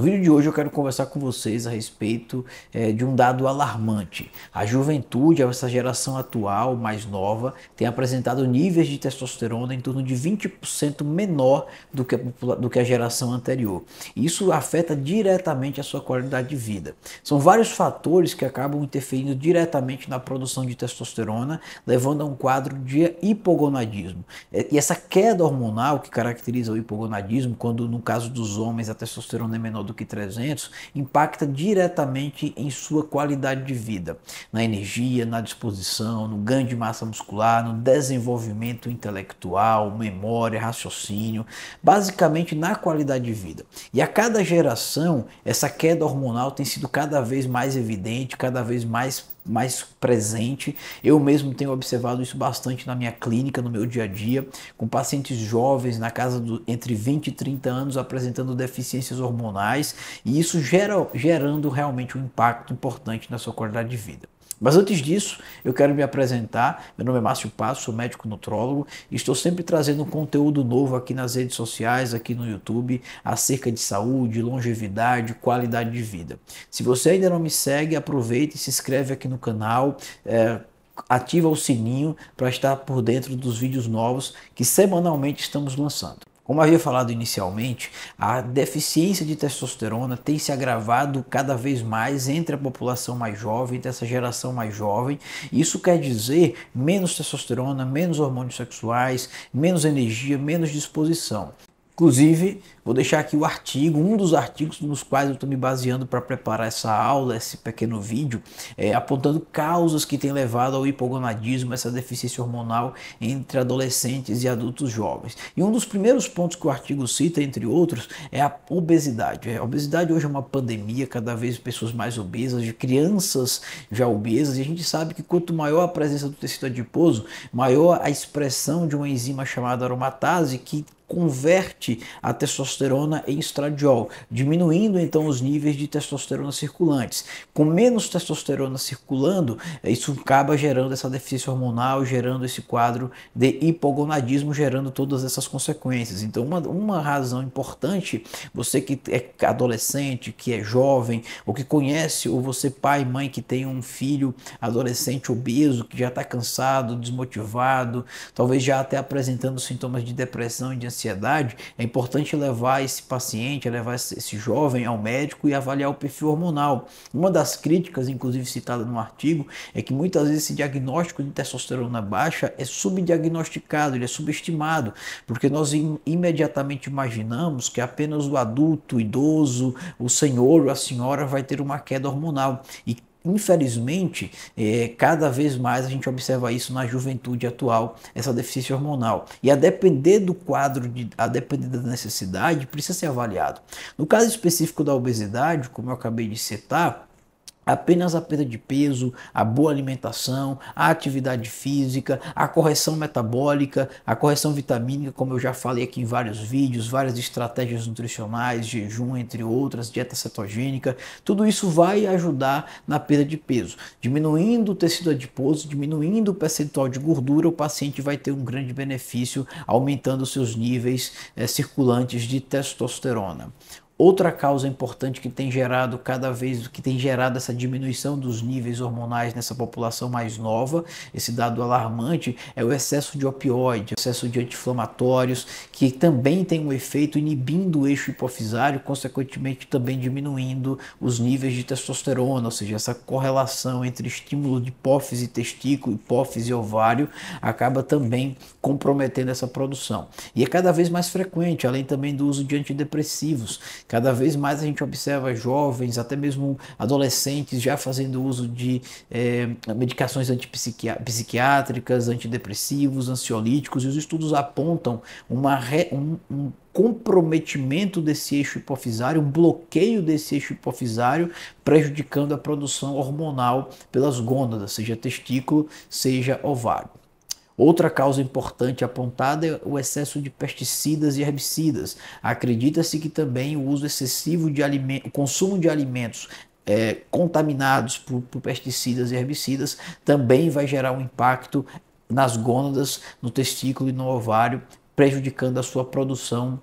No vídeo de hoje eu quero conversar com vocês a respeito é, de um dado alarmante. A juventude, essa geração atual, mais nova, tem apresentado níveis de testosterona em torno de 20% menor do que, a, do que a geração anterior. Isso afeta diretamente a sua qualidade de vida. São vários fatores que acabam interferindo diretamente na produção de testosterona, levando a um quadro de hipogonadismo. Eh, e essa queda hormonal que caracteriza o hipogonadismo, quando no caso dos homens a testosterona é menor do que 300 impacta diretamente em sua qualidade de vida, na energia, na disposição, no ganho de massa muscular, no desenvolvimento intelectual, memória, raciocínio, basicamente na qualidade de vida. E a cada geração, essa queda hormonal tem sido cada vez mais evidente, cada vez mais mais presente. Eu mesmo tenho observado isso bastante na minha clínica, no meu dia a dia, com pacientes jovens na casa do, entre 20 e 30 anos apresentando deficiências hormonais, e isso gera, gerando realmente um impacto importante na sua qualidade de vida. Mas antes disso, eu quero me apresentar. Meu nome é Márcio Passo, sou médico nutrólogo e estou sempre trazendo conteúdo novo aqui nas redes sociais, aqui no YouTube, acerca de saúde, longevidade, qualidade de vida. Se você ainda não me segue, aproveita e se inscreve aqui no canal. É, ativa o sininho para estar por dentro dos vídeos novos que semanalmente estamos lançando. Como havia falado inicialmente, a deficiência de testosterona tem se agravado cada vez mais entre a população mais jovem, dessa geração mais jovem. Isso quer dizer menos testosterona, menos hormônios sexuais, menos energia, menos disposição. Inclusive, vou deixar aqui o artigo, um dos artigos nos quais eu estou me baseando para preparar essa aula, esse pequeno vídeo, é, apontando causas que têm levado ao hipogonadismo, essa deficiência hormonal entre adolescentes e adultos jovens. E um dos primeiros pontos que o artigo cita, entre outros, é a obesidade. É, a obesidade hoje é uma pandemia, cada vez pessoas mais obesas, de crianças já obesas, e a gente sabe que quanto maior a presença do tecido adiposo, maior a expressão de uma enzima chamada aromatase que converte a testosterona em estradiol, diminuindo então os níveis de testosterona circulantes. Com menos testosterona circulando, eh, isso acaba gerando essa deficiência hormonal, gerando esse quadro de hipogonadismo, gerando todas essas consequências. Então, uma, uma razão importante, você que é adolescente, que é jovem, ou que conhece, ou você pai, mãe que tem um filho adolescente obeso, que já está cansado, desmotivado, talvez já até apresentando sintomas de depressão e de ansiedade, sociedade, é importante levar esse paciente, levar esse jovem ao médico e avaliar o perfil hormonal. Uma das críticas, inclusive citada no artigo, é que muitas vezes esse diagnóstico de testosterona baixa é subdiagnosticado, ele é subestimado, porque nós imediatamente imaginamos que apenas o adulto, o idoso, o senhor ou a senhora vai ter uma queda hormonal. E Infelizmente, é, cada vez mais a gente observa isso na juventude atual, essa deficiência hormonal. E a depender do quadro, de, a depender da necessidade, precisa ser avaliado. No caso específico da obesidade, como eu acabei de citar, Apenas a perda de peso, a boa alimentação, a atividade física, a correção metabólica, a correção vitamínica, como eu já falei aqui em vários vídeos, várias estratégias nutricionais, jejum, entre outras, dieta cetogênica, tudo isso vai ajudar na perda de peso. Diminuindo o tecido adiposo, diminuindo o percentual de gordura, o paciente vai ter um grande benefício, aumentando seus níveis é, circulantes de testosterona. Outra causa importante que tem gerado cada vez que tem gerado essa diminuição dos níveis hormonais nessa população mais nova, esse dado alarmante é o excesso de opioide, excesso de anti-inflamatórios, que também tem um efeito inibindo o eixo hipofisário, consequentemente também diminuindo os níveis de testosterona, ou seja, essa correlação entre estímulo de hipófise testículo, hipófise ovário acaba também comprometendo essa produção. E é cada vez mais frequente, além também do uso de antidepressivos Cada vez mais a gente observa jovens, até mesmo adolescentes, já fazendo uso de é, medicações antipsiquiátricas, antidepressivos, ansiolíticos, e os estudos apontam uma re, um, um comprometimento desse eixo hipofisário, um bloqueio desse eixo hipofisário, prejudicando a produção hormonal pelas gônadas, seja testículo, seja ovário. Outra causa importante apontada é o excesso de pesticidas e herbicidas. Acredita-se que também o uso excessivo de alimento, o consumo de alimentos é, contaminados por, por pesticidas e herbicidas também vai gerar um impacto nas gônadas, no testículo e no ovário, prejudicando a sua produção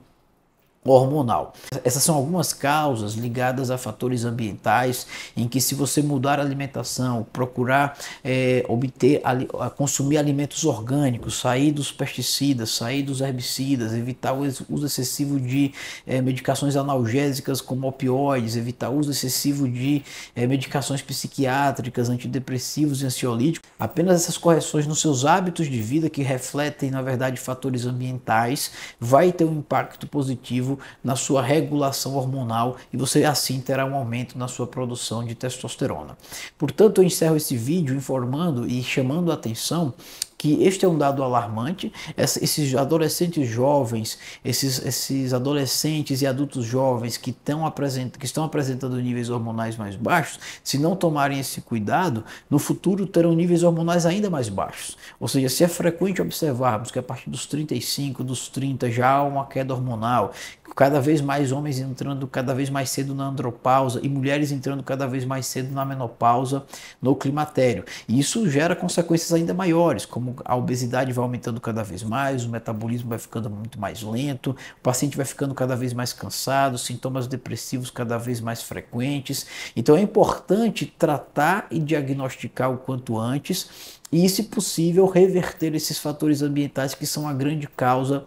hormonal. Essas são algumas causas ligadas a fatores ambientais em que se você mudar a alimentação, procurar é, obter, a, consumir alimentos orgânicos, sair dos pesticidas, sair dos herbicidas, evitar o uso excessivo de é, medicações analgésicas como opioides, evitar o uso excessivo de é, medicações psiquiátricas, antidepressivos e ansiolíticos. Apenas essas correções nos seus hábitos de vida que refletem na verdade fatores ambientais vai ter um impacto positivo na sua regulação hormonal e você assim terá um aumento na sua produção de testosterona. Portanto, eu encerro esse vídeo informando e chamando a atenção que este é um dado alarmante. Esses adolescentes jovens, esses, esses adolescentes e adultos jovens que, que estão apresentando níveis hormonais mais baixos, se não tomarem esse cuidado, no futuro terão níveis hormonais ainda mais baixos. Ou seja, se é frequente observarmos que a partir dos 35, dos 30 já há uma queda hormonal, cada vez mais homens entrando cada vez mais cedo na andropausa e mulheres entrando cada vez mais cedo na menopausa, no climatério. E isso gera consequências ainda maiores, como como a obesidade vai aumentando cada vez mais, o metabolismo vai ficando muito mais lento, o paciente vai ficando cada vez mais cansado, sintomas depressivos cada vez mais frequentes. Então é importante tratar e diagnosticar o quanto antes e, se possível, reverter esses fatores ambientais que são a grande causa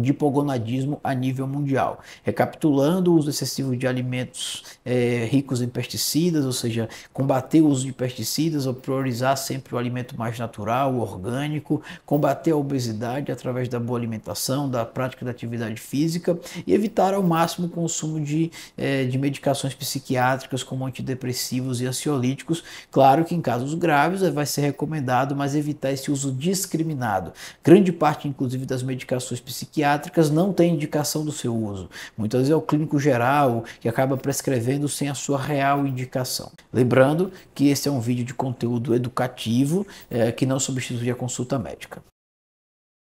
de hipogonadismo a nível mundial. Recapitulando, o uso excessivo de alimentos é, ricos em pesticidas, ou seja, combater o uso de pesticidas ou priorizar sempre o alimento mais natural, orgânico, combater a obesidade através da boa alimentação, da prática da atividade física e evitar ao máximo o consumo de, é, de medicações psiquiátricas como antidepressivos e ansiolíticos. Claro que em casos graves eh, vai ser recomendado, mas evitar esse uso discriminado. Grande parte, inclusive, das medicações psiquiátricas psiquiátricas não têm indicação do seu uso. Muitas vezes é o clínico geral que acaba prescrevendo sem a sua real indicação. Lembrando que esse é um vídeo de conteúdo educativo é, que não substitui a consulta médica.